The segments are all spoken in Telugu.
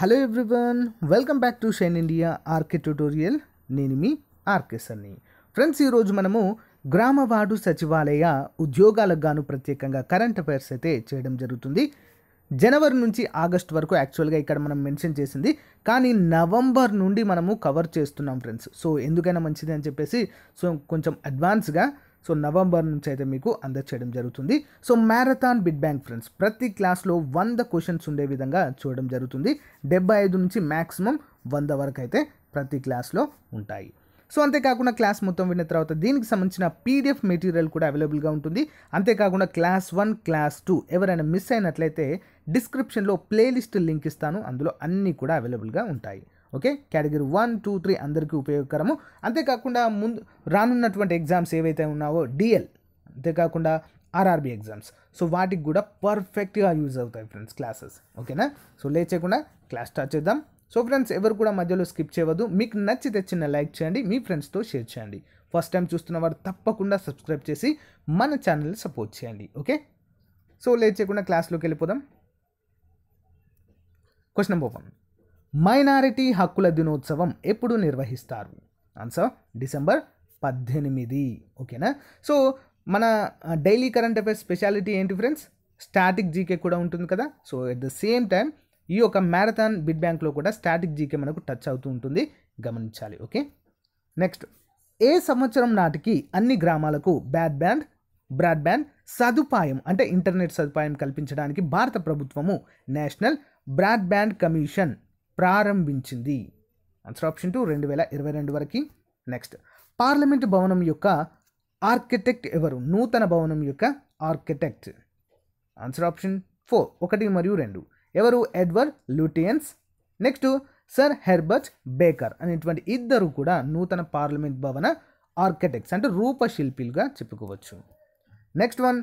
hello everyone welcome back to shine India RK tutorial నేను మీ ఆర్కే సన్ని ఫ్రెండ్స్ ఈరోజు మనము గ్రామవాడు సచివాలయ ఉద్యోగాలకు గాను ప్రత్యేకంగా కరెంట్ అఫైర్స్ అయితే చేయడం జరుగుతుంది జనవరి నుంచి ఆగస్ట్ వరకు యాక్చువల్గా ఇక్కడ మనం మెన్షన్ చేసింది కానీ నవంబర్ నుండి మనము కవర్ చేస్తున్నాం ఫ్రెండ్స్ సో ఎందుకైనా మంచిది అని చెప్పేసి సో కొంచెం అడ్వాన్స్గా సో నవంబర్ నుంచి అయితే మీకు అందచేయడం జరుగుతుంది so marathon bit bank friends ప్రతి క్లాస్లో వంద క్వశ్చన్స్ ఉండే విధంగా చూడడం జరుగుతుంది డెబ్బై ఐదు నుంచి మ్యాక్సిమం వంద వరకు అయితే ప్రతి క్లాస్లో ఉంటాయి సో అంతేకాకుండా క్లాస్ మొత్తం విన్న తర్వాత దీనికి సంబంధించిన పీడిఎఫ్ మెటీరియల్ కూడా అవైలబుల్గా ఉంటుంది అంతేకాకుండా క్లాస్ వన్ క్లాస్ టూ ఎవరైనా మిస్ అయినట్లయితే డిస్క్రిప్షన్లో ప్లేలిస్ట్ లింక్ ఇస్తాను అందులో అన్నీ కూడా అవైలబుల్గా ఉంటాయి okay category one two three అందరికీ ఉపయోగకరము అంతేకాకుండా ముందు రానున్నటువంటి ఎగ్జామ్స్ ఏవైతే ఉన్నావో డిఎల్ అంతేకాకుండా ఆర్ఆర్బి ఎగ్జామ్స్ సో వాటికి కూడా పర్ఫెక్ట్గా యూజ్ అవుతాయి ఫ్రెండ్స్ క్లాసెస్ ఓకేనా సో లేచేయకుండా క్లాస్ స్టార్ట్ చేద్దాం సో ఫ్రెండ్స్ ఎవరు కూడా మధ్యలో స్కిప్ చేయవద్దు మీకు నచ్చి తెచ్చిన లైక్ చేయండి మీ ఫ్రెండ్స్తో షేర్ చేయండి ఫస్ట్ టైం చూస్తున్న వారు తప్పకుండా సబ్స్క్రైబ్ చేసి మన ఛానల్ని సపోర్ట్ చేయండి ఓకే సో లేచేయకుండా క్లాస్లోకి వెళ్ళిపోదాం క్వశ్చన్ నెంబర్ వన్ మైనారిటీ హక్కుల దినోత్సవం ఎప్పుడు నిర్వహిస్తారు ఆన్సర్ డిసెంబర్ పద్దెనిమిది ఓకేనా సో మన డైలీ కరెంట్ అఫేర్స్ స్పెషాలిటీ ఏంటి ఫ్రెండ్స్ స్టాటిక్ జీకే కూడా ఉంటుంది కదా so at the same time ఈ యొక్క మ్యారథాన్ బిడ్ బ్యాంక్లో కూడా స్టాటిక్ జీకే మనకు టచ్ అవుతూ ఉంటుంది గమనించాలి ఓకే నెక్స్ట్ ఏ సంవత్సరం నాటికి అన్ని గ్రామాలకు బ్యాడ్ బ్యాండ్ బ్రాడ్బ్యాండ్ సదుపాయం అంటే ఇంటర్నెట్ సదుపాయం కల్పించడానికి భారత ప్రభుత్వము నేషనల్ బ్రాడ్బ్యాండ్ కమిషన్ ప్రారంభించింది ఆన్సర్ ఆప్షన్ టూ రెండు వేల ఇరవై రెండు వరకు నెక్స్ట్ పార్లమెంట్ భవనం యొక్క ఆర్కిటెక్ట్ ఎవరు నూతన భవనం యొక్క ఆర్కిటెక్ట్ ఆన్సర్ ఆప్షన్ ఫోర్ ఒకటి మరియు రెండు ఎవరు Edward Lutyens next sir Herbert Baker అనేటువంటి ఇద్దరు కూడా నూతన పార్లమెంట్ భవన ఆర్కిటెక్ట్స్ అంటే రూపశిల్పిలుగా చెప్పుకోవచ్చు నెక్స్ట్ వన్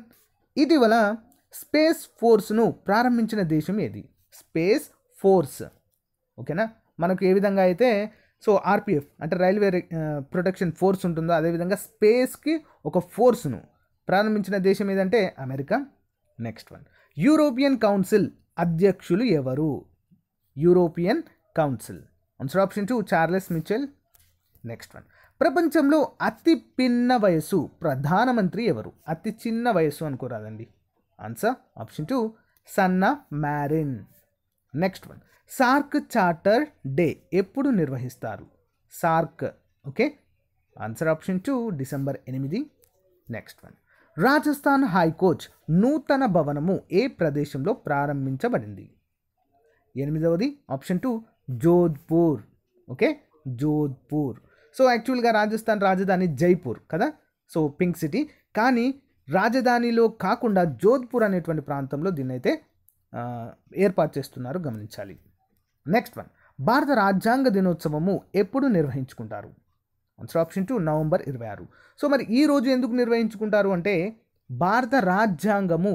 ఇటీవల స్పేస్ ఫోర్స్ను ప్రారంభించిన దేశం ఏది స్పేస్ ఫోర్స్ ఓకేనా మనకు ఏ విధంగా అయితే సో ఆర్పిఎఫ్ అంటే రైల్వే ప్రొటెక్షన్ ఫోర్స్ ఉంటుందో అదేవిధంగా స్పేస్కి ఒక ఫోర్స్ను ప్రారంభించిన దేశం ఏదంటే America next one European council అధ్యక్షులు ఎవరు European council answer option two Charles Michel next one ప్రపంచంలో అతి పిన్న వయసు ప్రధానమంత్రి ఎవరు అతి చిన్న వయసు అనుకోరాదండి answer option two Sanna Marin next one SAARC charter day ఎప్పుడు నిర్వహిస్తారు SAARC okay answer option two December ఎనిమిది నెక్స్ట్ వన్ రాజస్థాన్ హైకోర్ట్ నూతన భవనము ఏ ప్రదేశంలో ప్రారంభించబడింది ఎనిమిదవది option two Jodhpur okay Jodhpur so యాక్చువల్గా రాజస్థాన్ రాజధాని జైపూర్ కదా సో పింక్ సిటీ కానీ రాజధానిలో కాకుండా జోధ్పూర్ అనేటువంటి ప్రాంతంలో దీన్నైతే ఏర్పాటు చేస్తున్నారు గమనించాలి నెక్స్ట్ వన్ భారత రాజ్యాంగ దినోత్సవము ఎప్పుడు నిర్వహించుకుంటారు ఆన్సర్ ఆప్షన్ టూ నవంబర్ ఇరవై ఆరు సో మరి ఈ రోజు ఎందుకు నిర్వహించుకుంటారు అంటే భారత రాజ్యాంగము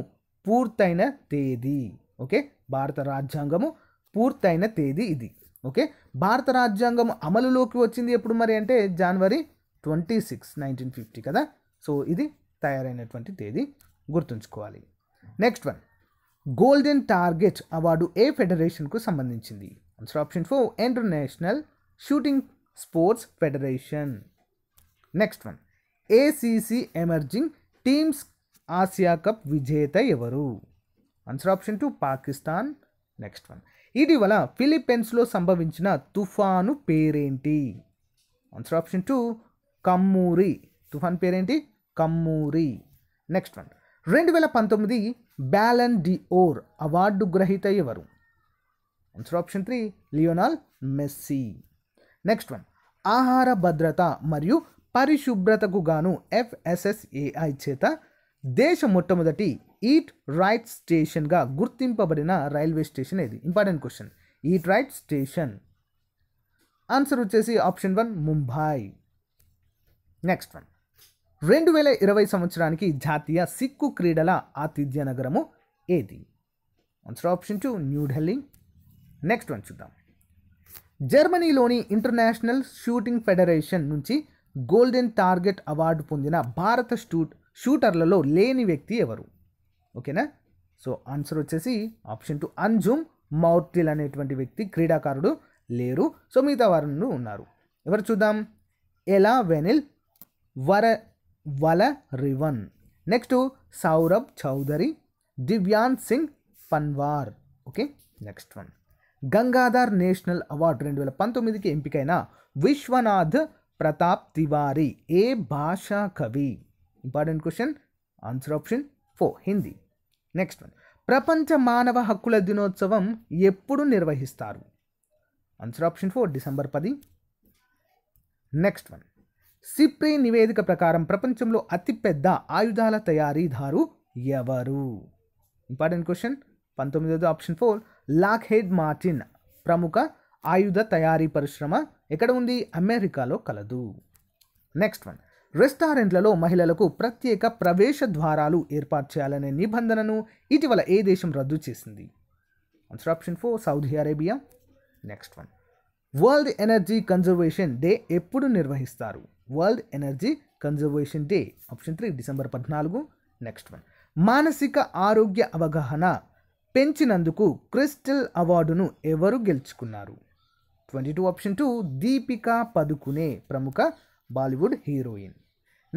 పూర్తయిన తేదీ ఓకే భారత రాజ్యాంగము పూర్తయిన తేదీ ఇది ఓకే భారత రాజ్యాంగం అమలులోకి వచ్చింది ఎప్పుడు మరి అంటే January twenty six nineteen fifty కదా సో ఇది తయారైనటువంటి తేదీ గుర్తుంచుకోవాలి next one golden target award ఏ ఫెడరేషన్కు సంబంధించింది answer option four international shooting sports federation next one ACC emerging teams Asia cup విజేత ఎవరు answer option two Pakistan next one ఇటీవల ఫిలిప్పీన్స్లో సంభవించిన తుఫాను పేరేంటి ఆన్సర్ ఆప్షన్ టూ కమ్మూరి తుఫాన్ పేరేంటి కమ్మూరి నెక్స్ట్ వన్ రెండు వేల పంతొమ్మిది బ్యాలన్ డి ఓర్ అవార్డు గ్రహీత ఎవరు answer option three Lionel Messi next one ఆహార భద్రత మరియు పరిశుభ్రతకు గాను ఎఫ్ఎస్ఎస్ఏఐ చేత దేశ మొట్టమొదటి ఈట్ రైట్ స్టేషన్గా గుర్తింపబడిన రైల్వే స్టేషన్ ఏది important question eat right station answer వచ్చేసి option one Mumbai next one రెండు వేల ఇరవై సంవత్సరానికి జాతీయ సిక్కు క్రీడల ఆతిథ్య నగరము ఏది answer option two New Delhi next one చూద్దాం జర్మనీలోని ఇంటర్నేషనల్ షూటింగ్ ఫెడరేషన్ నుంచి గోల్డెన్ టార్గెట్ అవార్డు పొందిన భారత షూట్ షూటర్లలో లేని వ్యక్తి ఎవరు ఓకేనా సో ఆన్సర్ వచ్చేసి ఆప్షన్ టు అంజుమ్ మౌర్తిల్ అనేటువంటి వ్యక్తి క్రీడాకారుడు లేరు సో మిగతా వారు ఉన్నారు ఎవరు చూద్దాం ఎలా వెనిల్ వర వల రివన్ next Saurabh Chaudhary Divyansh Singh Panwar okay next one Gangadhar national award రెండు వేల పంతొమ్మిదికి ఎంపికైన విశ్వనాథ్ ప్రతాప్ తివారీ ఏ భాషా కవి important question answer option four Hindi next one ప్రపంచ మానవ హక్కుల దినోత్సవం ఎప్పుడు నిర్వహిస్తారు ఆన్సర్ ఆప్షన్ ఫోర్ డిసెంబర్ పది నెక్స్ట్ వన్ సిప్రి నివేదిక ప్రకారం ప్రపంచంలో అతిపెద్ద ఆయుధాల తయారీదారు ఎవరు ఇంపార్టెంట్ క్వశ్చన్ పంతొమ్మిది option four Lockheed Martin ప్రముఖ ఆయుధ తయారీ పరిశ్రమ ఎక్కడ ఉంది అమెరికాలో కలదు నెక్స్ట్ వన్ రెస్టారెంట్లలో మహిళలకు ప్రత్యేక ప్రవేశ ద్వారాలు ఏర్పాటు చేయాలనే నిబంధనను ఇటీవల ఏ దేశం రద్దు చేసింది answer option four Saudi Arabia next one world energy conservation day ఎప్పుడు నిర్వహిస్తారు world energy conservation day option three December పద్నాలుగు నెక్స్ట్ వన్ మానసిక ఆరోగ్య అవగాహన పెంచినందుకు క్రిస్టల్ అవార్డును ఎవరు గెలుచుకున్నారు twenty two option two Deepika Padukone ప్రముఖ బాలీవుడ్ హీరోయిన్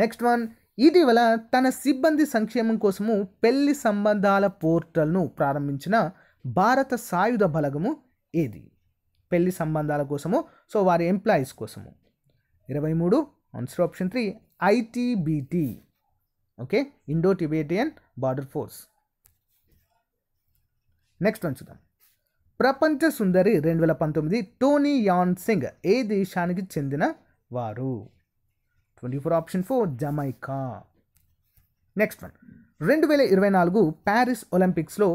నెక్స్ట్ వన్ ఇటీవల తన సిబ్బంది సంక్షేమం కోసము పెళ్లి సంబంధాల పోర్టల్ను ప్రారంభించిన భారత సాయుధ బలగము ఏది పెళ్లి సంబంధాల కోసము సో వారి ఎంప్లాయీస్ కోసము ఇరవై మూడు answer option three ITBP okay Indo Tibetan border force next one చూద్దాం ప్రపంచ సుందరి రెండు వేల పంతొమ్మిది టోనీ యాన్ సింగ్ ఏ దేశానికి చెందిన వారు twenty four option four Jamaica next one రెండు వేల ఇరవై నాలుగు ప్యారిస్ ఒలింపిక్స్లో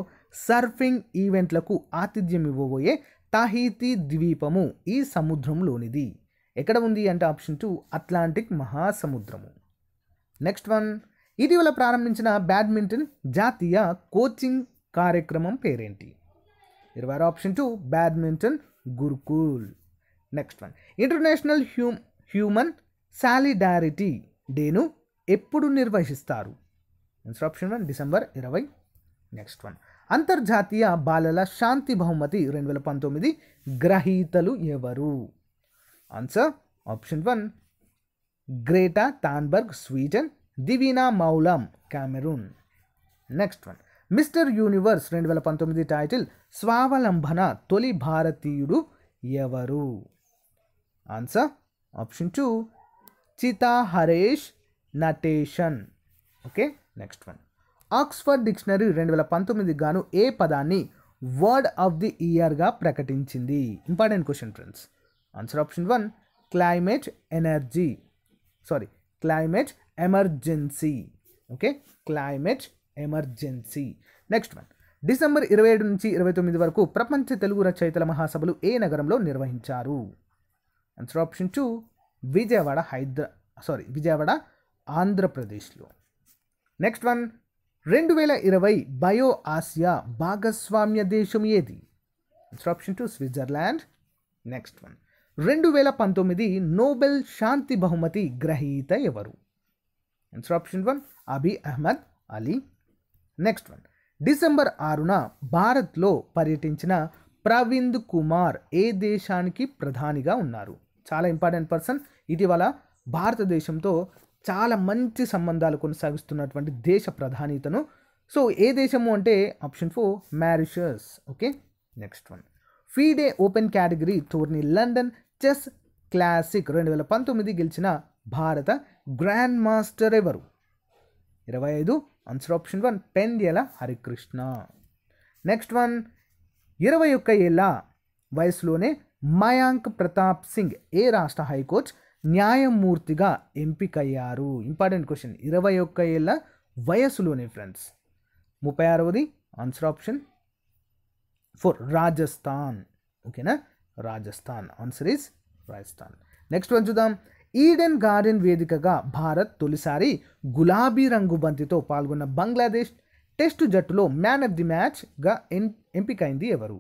సర్ఫింగ్ ఈవెంట్లకు ఆతిథ్యం ఇవ్వబోయే తాహితీ ద్వీపము ఈ సముద్రంలోనిది ఎక్కడ ఉంది అంటే ఆప్షన్ టూ అట్లాంటిక్ మహాసముద్రము నెక్స్ట్ వన్ ఇటీవల ప్రారంభించిన బ్యాడ్మింటన్ జాతీయ కోచింగ్ కార్యక్రమం పేరేంటి ఇరవై option two badminton gurukul next one international hu human solidarity డేను ఎప్పుడు నిర్వహిస్తారు ఆన్సర్ ఆప్షన్ వన్ డిసెంబర్ ఇరవై నెక్స్ట్ వన్ అంతర్జాతీయ బాలల శాంతి బహుమతి రెండు వేల పంతొమ్మిది గ్రహీతలు ఎవరు answer option one Greta Thunberg Sweden Divina Maloum Cameroon next one mister universe రెండు వేల పంతొమ్మిది టైటిల్ స్వావలంబన తొలి భారతీయుడు ఎవరు answer option two Chitharesh Natesan okay next one Oxford dictionary రెండు వేల పంతొమ్మిది గాను ఏ పదాన్ని వర్డ్ ఆఫ్ ది ఇయర్గా ప్రకటించింది important question friends answer option one climate energy sorry climate emergency okay climate emergency next one December ఇరవై ఏడు నుంచి ఇరవై తొమ్మిది వరకు ప్రపంచ తెలుగు రచయితల మహాసభలు ఏ నగరంలో నిర్వహించారు ఆన్సర్ ఆప్షన్ టూ విజయవాడ హైదరా సారీ విజయవాడ ఆంధ్రప్రదేశ్లో నెక్స్ట్ వన్ రెండు వేల ఇరవై బయో ఆసియా భాగస్వామ్య దేశం ఏది answer option two Switzerland next one రెండు వేల పంతొమ్మిది నోబెల్ శాంతి బహుమతి గ్రహీత ఎవరు answer option one Abiy Ahmed Ali next one December ఆరున భారత్లో పర్యటించిన ప్రవింద్ కుమార్ ఏ దేశానికి ప్రధానిగా ఉన్నారు చాలా ఇంపార్టెంట్ పర్సన్ ఇటీవల భారతదేశంతో చాలా మంచి సంబంధాలు కొనసాగిస్తున్నటువంటి దేశ ప్రధానితను సో ఏ దేశము అంటే option four Mauritius okay next one FIDE open category tourney London chess classic రెండు వేల పంతొమ్మిది గెలిచిన భారత గ్రాండ్ మాస్టర్ ఎవరు ఇరవై ఐదు answer option one Pentyala Harikrishna next one ఇరవై ఒక్క ఏళ్ళ వయసులోనే మయాంక్ ప్రతాప్ సింగ్ ఏ రాష్ట్ర హైకోర్టు న్యాయమూర్తిగా ఎంపికయ్యారు ఇంపార్టెంట్ క్వశ్చన్ ఇరవై ఒక్క ఏళ్ళ వయసులోనే ఫ్రెండ్స్ ముప్పై ఆరవది ఆన్సర్ ఆప్షన్ ఫర్ రాజస్థాన్ ఓకేనా Rajasthan answer is Rajasthan next one చూద్దాం ఈడెన్ గార్డెన్ వేదికగా భారత్ తొలిసారి గులాబీ రంగు బంతితో పాల్గొన్న బంగ్లాదేశ్ టెస్ట్ జట్టులో మ్యాన్ ఆఫ్ ది మ్యాచ్గా ఎం ఎంపికైంది ఎవరు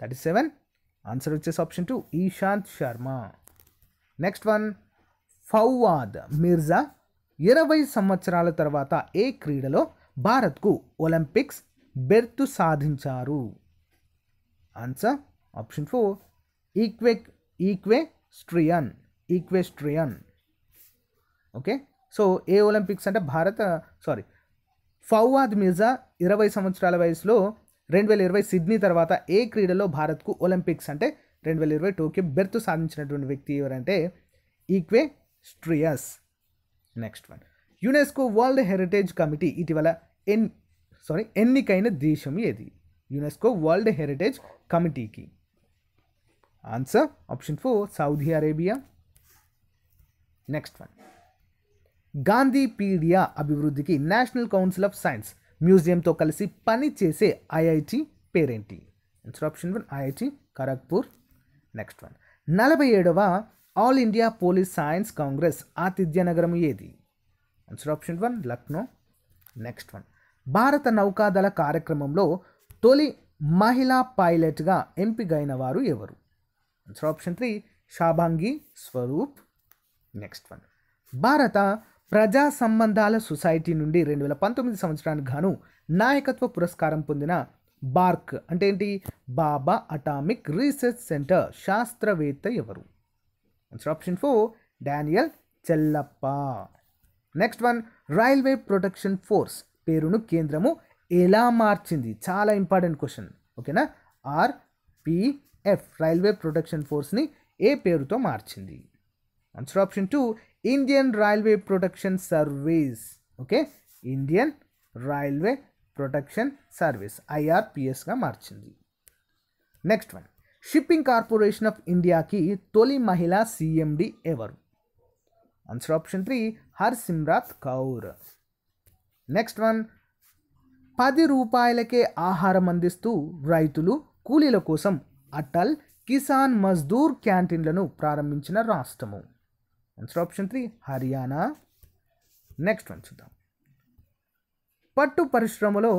థర్టీ సెవెన్ ఆన్సర్ వచ్చేసి option two Ishant Sharma next one Fouaad Mirza ఇరవై సంవత్సరాల తర్వాత ఏ క్రీడలో భారత్కు ఒలింపిక్స్ బెర్త్ సాధించారు ఆన్సర్ ఆప్షన్ ఫోర్ ఈక్వే equestrian equestrian okay so ఏ ఒలింపిక్స్ అంటే భారత సారీ ఫౌవాద్ మిర్జా ఇరవై సంవత్సరాల వయసులో రెండు వేల ఇరవై సిడ్నీ తర్వాత ఏ క్రీడలో భారత్కు ఒలింపిక్స్ అంటే రెండు వేల ఇరవై టోక్యో బెర్త్ సాధించినటువంటి వ్యక్తి ఎవరంటే equestrian next one UNESCO world heritage committee ఇటీవల ఎన్ సారీ ఎన్నికైన దేశం ఏది యునెస్కో వరల్డ్ హెరిటేజ్ కమిటీకి answer option four Saudi Arabia next one గాంధీపీడియా అభివృద్ధికి నేషనల్ కౌన్సిల్ ఆఫ్ సైన్స్ మ్యూజియంతో కలిసి పనిచేసే ఐఐటి పేరేంటి answer option one IIT Kharagpur next one నలభై ఏడవ all India police science congress ఆతిథ్య నగరం ఏది answer option one Lucknow next one భారత నౌకాదళ కార్యక్రమంలో తొలి మహిళా పైలట్గా ఎంపికైన వారు ఎవరు Answer option three Shabangi Swaroop next one భారత ప్రజా సంబంధాల సొసైటీ నుండి రెండు వేల పంతొమ్మిది సంవత్సరానికి గాను నాయకత్వ పురస్కారం పొందిన బార్క్ అంటే ఏంటి బాబా అటామిక్ రీసెర్చ్ సెంటర్ శాస్త్రవేత్త ఎవరు answer option four Daniel Chellappa next one railway protection force పేరును కేంద్రము ఎలా మార్చింది చాలా ఇంపార్టెంట్ క్వశ్చన్ ఓకేనా ఆర్పిఎఫ్ ఎఫ్ రైల్వే ప్రొటెక్షన్ ఫోర్స్ని ఏ పేరుతో మార్చింది answer option two Indian railway protection service okay Indian railway protection service ఐఆర్పిఎస్గా మార్చింది next one shipping corporation of ఇండియాకి తొలి మహిళా సిఎండి ఎవరు answer option three Harsimrat Kaur next one పది రూపాయలకే ఆహారం అందిస్తూ రైతులు కూలీల కోసం అటల్ కిసాన్ మజ్దూర్ క్యాంటీన్లను ప్రారంభించిన రాష్ట్రము answer option three Haryana next one చూద్దాం పట్టు పరిశ్రమలో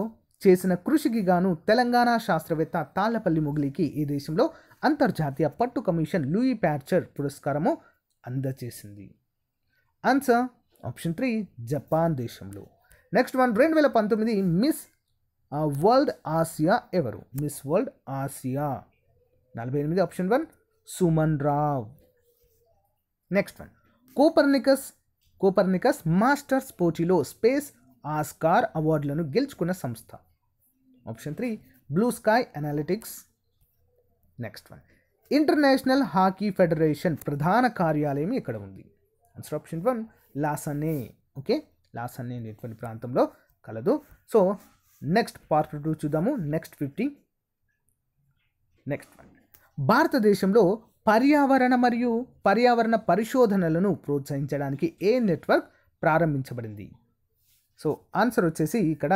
చేసిన కృషికి గాను తెలంగాణ శాస్త్రవేత్త తాళ్లపల్లి ముగిలికి ఈ దేశంలో అంతర్జాతీయ పట్టు కమిషన్ లూయి ప్యాచర్ పురస్కారము అందజేసింది ఆన్సర్ ఆప్షన్ త్రీ జపాన్ దేశంలో నెక్స్ట్ వన్ రెండు వేల పంతొమ్మిది మిస్ వరల్డ్ ఆసియా ఎవరు మిస్ వరల్డ్ ఆసియా నలభై ఎనిమిది option one Suman Rao next one Copernicus Copernicus masters పోటీలో స్పేస్ ఆస్కార్ అవార్డులను గెలుచుకున్న సంస్థ option three blue sky analytics next one international hockey federation ప్రధాన కార్యాలయం ఇక్కడ ఉంది answer option one Lausanne okay Lausanne అనేటువంటి ప్రాంతంలో కలదు సో నెక్స్ట్ పార్ట్ టూ చూద్దాము నెక్స్ట్ ఫిఫ్టీ నెక్స్ట్ వన్ భారతదేశంలో పర్యావరణ మరియు పర్యావరణ పరిశోధనలను ప్రోత్సహించడానికి ఏ నెట్వర్క్ ప్రారంభించబడింది సో ఆన్సర్ వచ్చేసి ఇక్కడ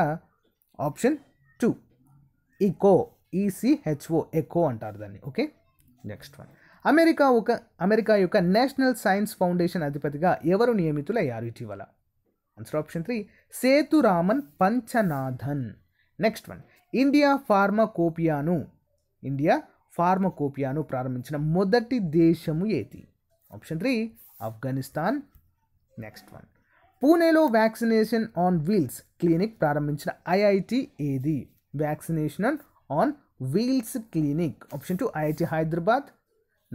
option two eco ECHO eco అంటారు దాన్ని ఓకే నెక్స్ట్ వన్ అమెరికా ఒక అమెరికా యొక్క నేషనల్ సైన్స్ ఫౌండేషన్ అధిపతిగా ఎవరు నియమితులయ్యారు ఇటీవల answer option three Sethuraman Panchanathan next one India ఫార్మాకోపియాను ఇండియా ఫార్మకోపియాను ప్రారంభించిన మొదటి దేశము ఏది option three Afghanistan next one పూణేలో వ్యాక్సినేషన్ ఆన్ వీల్స్ క్లినిక్ ప్రారంభించిన ఐఐటి ఏది vaccination on wheels clinic option two IIT Hyderabad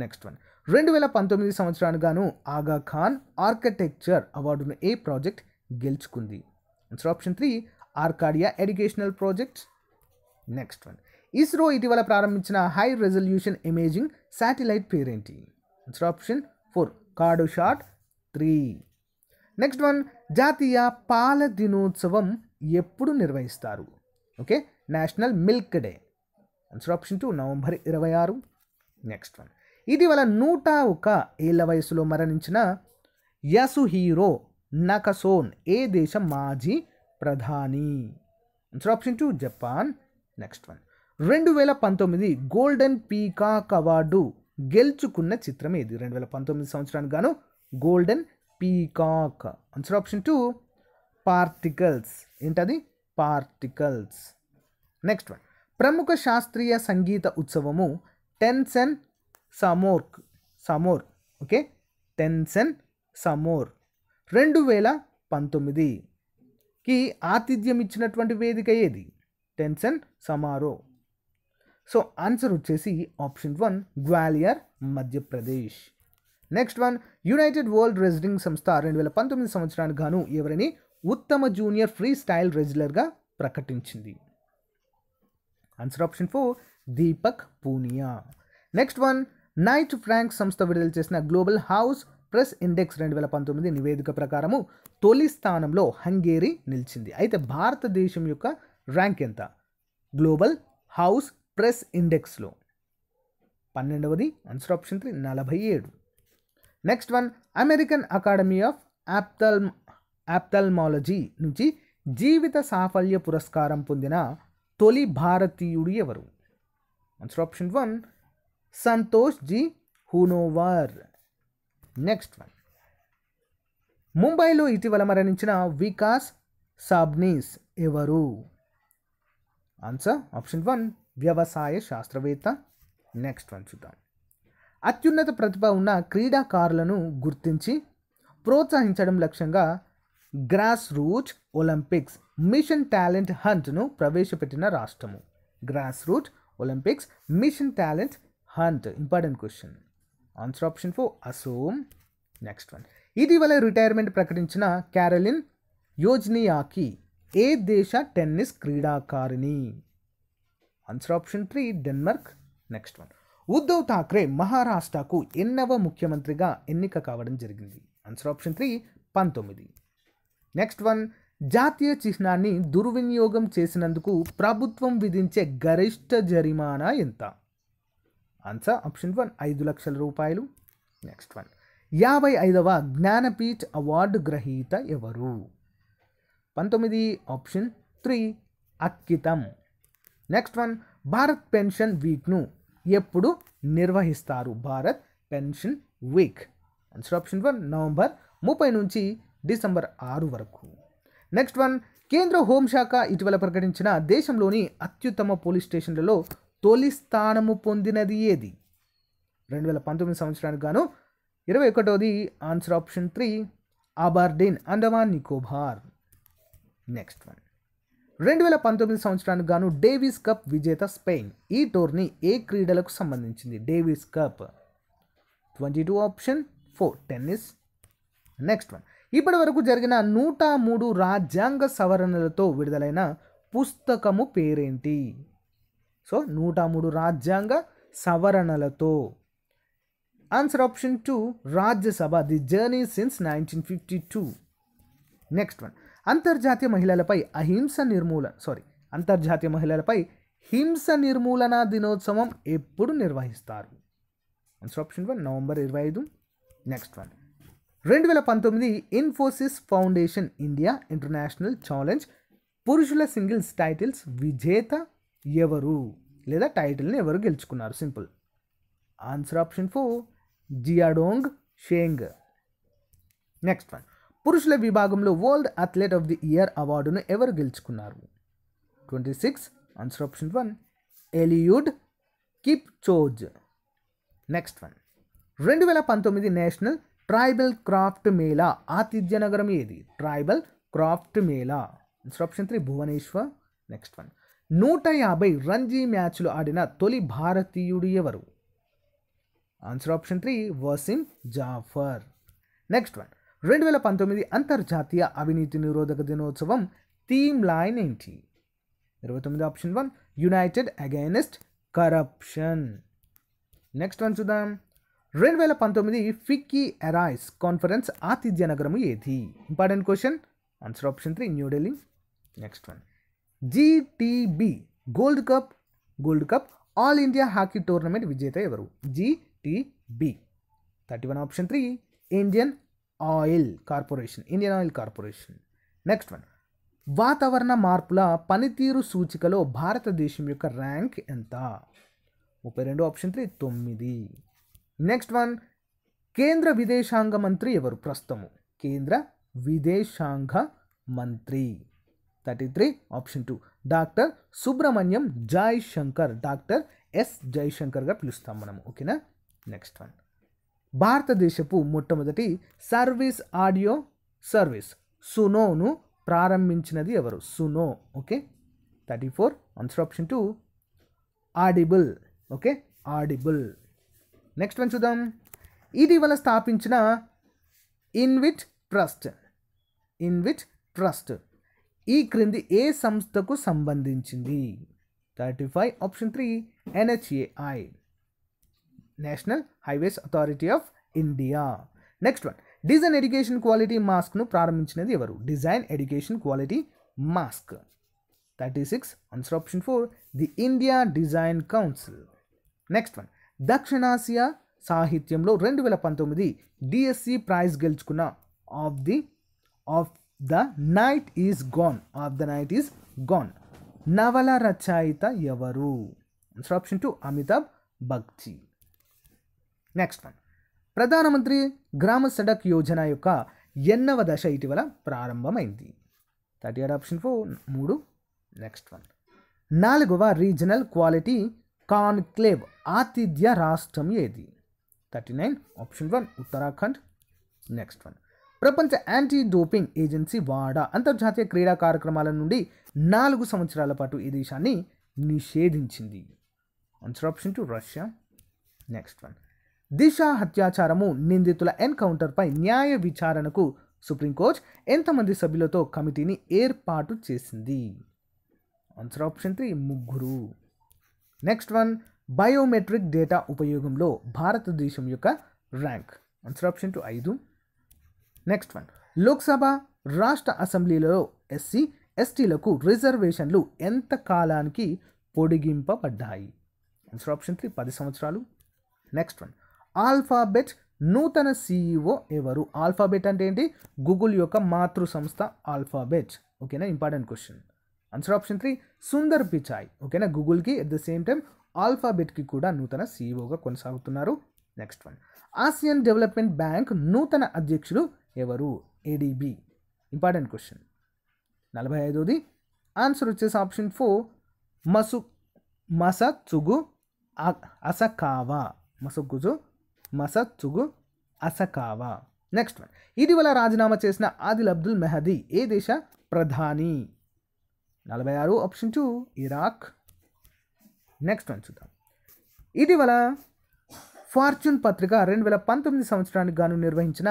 next one రెండు వేల పంతొమ్మిది సంవత్సరానికి గాను ఆగా ఖాన్ ఆర్కిటెక్చర్ అవార్డును ఏ ప్రాజెక్ట్ గెలుచుకుంది answer option three Arcadia educational project next one ISRO ఇటీవల ప్రారంభించిన హై రెజల్యూషన్ ఇమేజింగ్ శాటిలైట్ పేరేంటి answer option four Cartosat three next one జాతీయ పాల దినోత్సవం ఎప్పుడు నిర్వహిస్తారు okay national milk day answer option two November ఇరవై ఆరు నెక్స్ట్ వన్ ఇటీవల నూట ఒక ఏళ్ళ వయసులో మరణించిన యసు హీరో నకసోన్ ఏ దేశం మాజీ ప్రధాని answer option two Japan next one రెండు వేల పంతొమ్మిది గోల్డెన్ పీకాక్ అవార్డు గెలుచుకున్న చిత్రం ఏది రెండు వేల పంతొమ్మిది సంవత్సరానికి గాను golden peacock answer option two particles ఏంటది పార్టికల్స్ నెక్స్ట్ వన్ ప్రముఖ శాస్త్రీయ సంగీత ఉత్సవము టెన్సెన్ సమోర్క్ సమోర్ ఓకే టెన్సెన్ సమోర్ రెండు వేల పంతొమ్మిదికి ఆతిథ్యం ఇచ్చినటువంటి వేదిక ఏది టెన్సెన్ సమారో సో ఆన్సర్ వచ్చేసి option one Gwalior Madhya Pradesh next one united world wrestling సంస్థ రెండు వేల పంతొమ్మిది సంవత్సరానికి గాను ఎవరిని ఉత్తమ జూనియర్ ఫ్రీ స్టైల్ రెజ్లర్గా ప్రకటించింది answer option four Deepak Punia next one Knight Frank సంస్థ విడుదల చేసిన గ్లోబల్ హౌస్ ప్రెస్ ఇండెక్స్ రెండు వేల పంతొమ్మిది నివేదిక ప్రకారము తొలి స్థానంలో హంగేరీ నిలిచింది అయితే భారతదేశం యొక్క ర్యాంక్ ఎంత గ్లోబల్ హౌస్ ప్రెస్ ఇండెక్స్లో పన్నెండవది ఆన్సర్ ఆప్షన్ త్రీ నలభై ఏడు next one American academy of యాప్తల్ యాప్తల్మాలజీ నుంచి జీవిత సాఫల్య పురస్కారం పొందిన తొలి భారతీయుడు ఎవరు answer option one Santosh G Honavar next one ముంబైలో ఇటీవల మరణించిన వికాస్ సాబ్నీస్ ఎవరు ఆన్సర్ ఆప్షన్ వన్ వ్యవసాయ శాస్త్రవేత్త నెక్స్ట్ వన్ చూద్దాం అత్యున్నత ప్రతిభ ఉన్న క్రీడాకారులను గుర్తించి ప్రోత్సహించడం లక్ష్యంగా grass root Olympics mission talent హంట్ను ప్రవేశపెట్టిన రాష్ట్రము grass root Olympics mission talent hunt important question answer option four Assam next one ఇటీవల రిటైర్మెంట్ ప్రకటించిన క్యారలిన్ యోజ్నియాకి ఏ దేశ టెన్నిస్ క్రీడాకారిణి answer option three Denmark next one Uddhav Thackeray మహారాష్ట్రకు ఎన్నవ ముఖ్యమంత్రిగా ఎన్నిక కావడం జరిగింది ఆన్సర్ ఆప్షన్ త్రీ పంతొమ్మిది నెక్స్ట్ వన్ జాతీయ చిహ్నాన్ని దుర్వినియోగం చేసినందుకు ప్రభుత్వం విధించే గరిష్ట జరిమానా ఎంత ఆన్సర్ ఆప్షన్ వన్ ఐదు లక్షల రూపాయలు నెక్స్ట్ వన్ యాభై ఐదవ జ్ఞానపీఠ్ అవార్డు గ్రహీత ఎవరు పంతొమ్మిది option three Akkitham next one Bharat pension వీక్ను ఎప్పుడు నిర్వహిస్తారు Bharat pension week answer option one November ముప్పై నుంచి డిసెంబర్ ఆరు వరకు నెక్స్ట్ వన్ కేంద్ర హోంశాఖ ఇటీవల ప్రకటించిన దేశంలోని అత్యుత్తమ పోలీస్ స్టేషన్లలో తొలి స్థానము పొందినది ఏది రెండు వేల పంతొమ్మిది సంవత్సరానికి గాను ఇరవై ఒకటోది answer option three Aberdeen Andaman Nicobar next one రెండు వేల పంతొమ్మిది సంవత్సరానికి గాను డేవిస్ కప్ విజేత స్పెయిన్ ఈ టోర్నీ ఏ క్రీడలకు సంబంధించింది Davis cup twenty two option four tennis next one ఇప్పటి వరకు జరిగిన నూట మూడు రాజ్యాంగ సవరణలతో విడుదలైన పుస్తకము పేరేంటి సో నూట మూడు రాజ్యాంగ సవరణలతో answer option two Rajya Sabha the journey since nineteen fifty two next one అంతర్జాతీయ మహిళలపై అహింస నిర్మూలన సారీ అంతర్జాతీయ మహిళలపై హింస నిర్మూలన దినోత్సవం ఎప్పుడు నిర్వహిస్తారు ఆన్సర్ ఆప్షన్ వన్ నవంబర్ ఇరవై ఐదు నెక్స్ట్ వన్ రెండు వేల పంతొమ్మిది Infosys foundation India international challenge పురుషుల సింగిల్స్ టైటిల్స్ విజేత ఎవరు లేదా టైటిల్ని ఎవరు గెలుచుకున్నారు సింపుల్ ఆన్సర్ ఆప్షన్ ఫోర్ జియాడోంగ్ షేంగ్ నెక్స్ట్ వన్ పురుషుల విభాగంలో world athlete of the year అవార్డును ఎవరు గెలుచుకున్నారు twenty six answer option one Eliud Kipchoge next one రెండు వేల పంతొమ్మిది నేషనల్ ట్రైబల్ క్రాఫ్ట్ మేళా ఆతిథ్య నగరం ఏది tribal craft mela answer option three Bhubaneswar next one నూట యాభై రంజీ మ్యాచ్లు ఆడిన తొలి భారతీయుడు ఎవరు answer option three Wasim Jaffer next one రెండు వేల పంతొమ్మిది అంతర్జాతీయ అవినీతి నిరోధక దినోత్సవం థీమ్ లైన్ ఏంటి ఇరవై తొమ్మిది option one united against corruption next one చూద్దాం రెండు వేల పంతొమ్మిది ఫిక్కీ ఎరాయిస్ కాన్ఫరెన్స్ ఆతిథ్య నగరము ఏది important question answer option three New Delhi next one GTB gold cup gold cup all India hockey tournament విజేత ఎవరు GTB thirty one option three Indian oil corporation Indian oil corporation next one వాతావరణ మార్పుల పనితీరు సూచికలో భారతదేశం యొక్క ర్యాంక్ ఎంత ముప్పై రెండు ఆప్షన్ త్రీ తొమ్మిది నెక్స్ట్ వన్ కేంద్ర విదేశాంగ మంత్రి ఎవరు ప్రస్తుతము కేంద్ర విదేశాంగ మంత్రి thirty three option two doctor Subrahmanyam Shankar doctor S జయశంకర్గా పిలుస్తాం మనం ఓకేనా నెక్స్ట్ వన్ భారతదేశపు మొట్టమొదటి సర్వీస్ ఆడియో సర్వీస్ సునోను ప్రారంభించినది ఎవరు Suno okay thirty four answer option two audible okay audible next one చూద్దాం ఇటీవల స్థాపించిన ఇన్విట్ ట్రస్ట్ ఇన్విట్ ట్రస్ట్ ఈ క్రింది ఏ సంస్థకు సంబంధించింది thirty five option three NHAI national highways authority of India next one design education quality మాస్క్ను ప్రారంభించినది ఎవరు design education quality mask thirty six answer option four the India design council next one దక్షిణాసియా సాహిత్యంలో రెండు వేల పంతొమ్మిది డిఎస్సి ప్రైజ్ గెలుచుకున్న half the half the night is gone half the night is gone నవల రచయిత ఎవరు answer option two Amitabh Bagchi next one Pradhan Mantri Gram Sadak Yojana యొక్క ఎన్నవ దశ ఇటీవల ప్రారంభమైంది థర్టీ ఎయిట్ ఆప్షన్ ఫోర్ మూడు నెక్స్ట్ వన్ నాలుగవ రీజనల్ క్వాలిటీ కాన్క్లేవ్ ఆతిథ్య రాష్ట్రం ఏది thirty nine option one Uttarakhand next one ప్రపంచ యాంటీ డోపింగ్ ఏజెన్సీ వాడా అంతర్జాతీయ క్రీడా కార్యక్రమాల నుండి నాలుగు సంవత్సరాల పాటు ఈ దేశాన్ని నిషేధించింది answer option two Russia next one Disha హత్యాచారము నిందితుల ఎన్కౌంటర్పై న్యాయ విచారణకు సుప్రీంకోర్టు ఎంతమంది సభ్యులతో కమిటీని ఏర్పాటు చేసింది ఆన్సర్ ఆప్షన్ త్రీ ముగ్గురు నెక్స్ట్ వన్ బయోమెట్రిక్ డేటా ఉపయోగంలో భారతదేశం యొక్క ర్యాంక్ ఆన్సర్ ఆప్షన్ టు ఐదు నెక్స్ట్ వన్ లోక్సభ రాష్ట్ర అసెంబ్లీలలో ఎస్సీ ఎస్టీలకు రిజర్వేషన్లు ఎంత కాలానికి పొడిగింపబడ్డాయి ఆన్సర్ ఆప్షన్ త్రీ పది సంవత్సరాలు నెక్స్ట్ వన్ ఆల్ఫాబెట్ నూతన సీఈఓ ఎవరు ఆల్ఫాబెట్ అంటే ఏంటి గూగుల్ యొక్క మాతృ సంస్థ ఆల్ఫాబెట్ ఓకేనా important question answer option three Sundar Pichai ఓకేనా గూగుల్కి అట్ ద సేమ్ టైం ఆల్ఫాబెట్కి కూడా నూతన సీఈఓగా కొనసాగుతున్నారు next one Asian development bank నూతన అధ్యక్షుడు ఎవరు ఏడీబీ ఇంపార్టెంట్ క్వశ్చన్ నలభై ఐదోది ఆన్సర్ వచ్చేసి ఆప్షన్ ఫోర్ మసు మసత్సుగు అసకావా మసగుజు మసత్సుగు అసకావా నెక్స్ట్ వన్ ఇటీవల రాజీనామా చేసిన ఆదిల్ అబ్దుల్ మెహదీ ఏ దేశ ప్రధాని నలభై ఆరు option two Iraq next one చూద్దాం ఇటీవల ఫార్చ్యూన్ పత్రిక రెండు వేల పంతొమ్మిది సంవత్సరానికి గాను నిర్వహించిన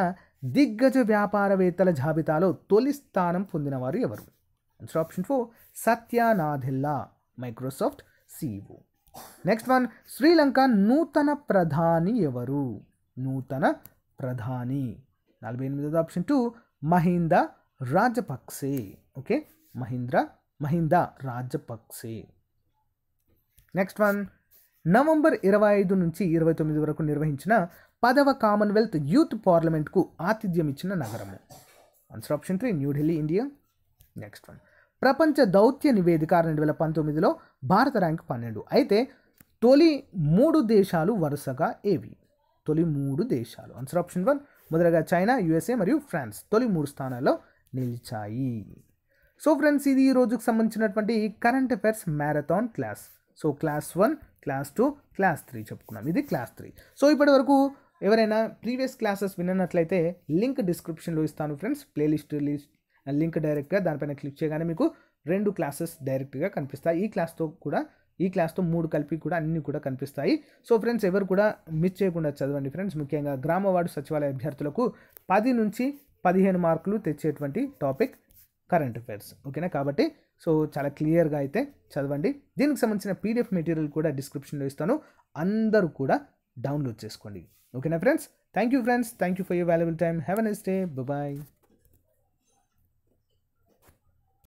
దిగ్గజ వ్యాపారవేత్తల జాబితాలో తొలి స్థానం పొందినవారు ఎవరు answer option four Satya Nadella Microsoft CEO next one Sri Lanka నూతన ప్రధాని ఎవరు నూతన ప్రధాని నలభై ఎనిమిదవ option two Mahinda Rajapaksa okay Mahindra Mahinda Rajapaksa next one November ఇరవై ఐదు నుంచి ఇరవై తొమ్మిది వరకు నిర్వహించిన పదవ కామన్వెల్త్ యూత్ పార్లమెంట్కు ఆతిథ్యం ఇచ్చిన నగరము answer option three New Delhi India next one ప్రపంచ దౌత్య నివేదిక రెండు వేల పంతొమ్మిదిలో భారత ర్యాంక్ పన్నెండు అయితే తొలి మూడు దేశాలు వరుసగా ఏవి తొలి మూడు దేశాలు ఆన్సర్ ఆప్షన్ వన్ మొదటగా చైనా యుఎస్ఏ మరియు ఫ్రాన్స్ తొలి మూడు స్థానాల్లో నిలిచాయి సో ఫ్రెండ్స్ ఇది ఈ రోజుకు సంబంధించినటువంటి current affairs marathon class so class one class two class three చెప్పుకున్నాం ఇది క్లాస్ త్రీ సో ఇప్పటి వరకు ఎవరైనా ప్రీవియస్ క్లాసెస్ విన్నట్లయితే లింక్ డిస్క్రిప్షన్లో ఇస్తాను ఫ్రెండ్స్ ప్లేలిస్ట్ లిస్ట్ లింక్ డైరెక్ట్గా దానిపైన క్లిక్ చేయగానే మీకు రెండు క్లాసెస్ డైరెక్ట్గా కనిపిస్తాయి ఈ క్లాస్తో కూడా ఈ క్లాస్తో మూడు కలిపి కూడా అన్నీ కూడా కనిపిస్తాయి సో ఫ్రెండ్స్ ఎవరు కూడా మిస్ చేయకుండా చదవండి ఫ్రెండ్స్ ముఖ్యంగా గ్రామ వార్డు సచివాలయ అభ్యర్థులకు పది నుంచి పదిహేను మార్కులు తెచ్చేటువంటి టాపిక్ కరెంట్ అఫైర్స్ ఓకేనా కాబట్టి సో చాలా క్లియర్గా అయితే చదవండి దీనికి సంబంధించిన పీడిఎఫ్ మెటీరియల్ కూడా డిస్క్రిప్షన్లో ఇస్తాను అందరూ కూడా డౌన్లోడ్ చేసుకోండి ఓకేనా friends thank you friends thank you for you valuable time have an next day bye